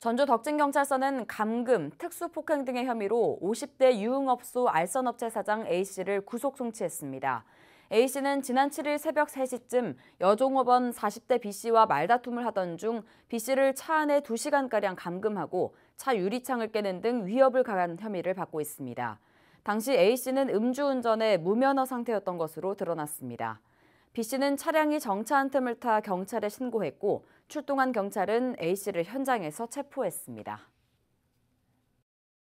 전주 덕진경찰서는 감금, 특수폭행 등의 혐의로 50대 유흥업소 알선업체 사장 A씨를 구속 송치했습니다. A씨는 지난 7일 새벽 3시쯤 여종업원 40대 B씨와 말다툼을 하던 중 B씨를 차 안에 2시간가량 감금하고 차 유리창을 깨는 등 위협을 가한 혐의를 받고 있습니다. 당시 A씨는 음주운전에 무면허 상태였던 것으로 드러났습니다. B씨는 차량이 정차한 틈을 타 경찰에 신고했고 출동한 경찰은 A씨를 현장에서 체포했습니다.